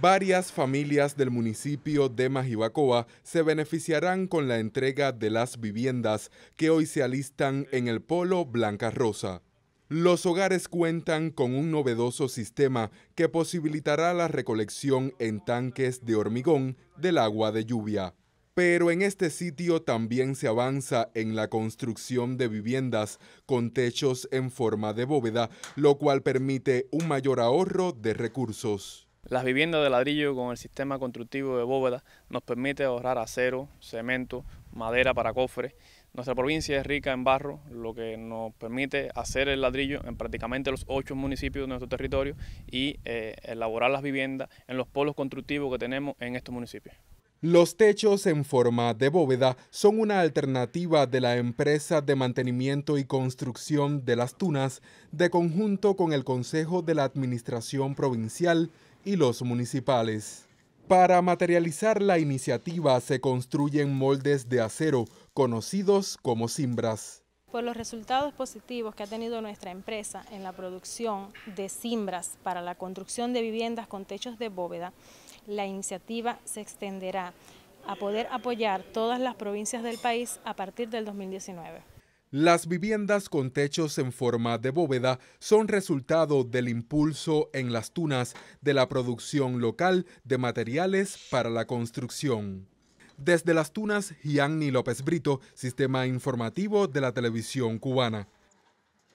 Varias familias del municipio de Majibacoa se beneficiarán con la entrega de las viviendas que hoy se alistan en el Polo Blanca Rosa. Los hogares cuentan con un novedoso sistema que posibilitará la recolección en tanques de hormigón del agua de lluvia. Pero en este sitio también se avanza en la construcción de viviendas con techos en forma de bóveda, lo cual permite un mayor ahorro de recursos. Las viviendas de ladrillo con el sistema constructivo de bóveda nos permite ahorrar acero, cemento, madera para cofres. Nuestra provincia es rica en barro, lo que nos permite hacer el ladrillo en prácticamente los ocho municipios de nuestro territorio y eh, elaborar las viviendas en los polos constructivos que tenemos en estos municipios. Los techos en forma de bóveda son una alternativa de la empresa de mantenimiento y construcción de las tunas, de conjunto con el Consejo de la Administración Provincial y los municipales. Para materializar la iniciativa se construyen moldes de acero conocidos como cimbras. Por los resultados positivos que ha tenido nuestra empresa en la producción de cimbras para la construcción de viviendas con techos de bóveda, la iniciativa se extenderá a poder apoyar todas las provincias del país a partir del 2019. Las viviendas con techos en forma de bóveda son resultado del impulso en las tunas de la producción local de materiales para la construcción. Desde las tunas, Gianni López Brito, Sistema Informativo de la Televisión Cubana.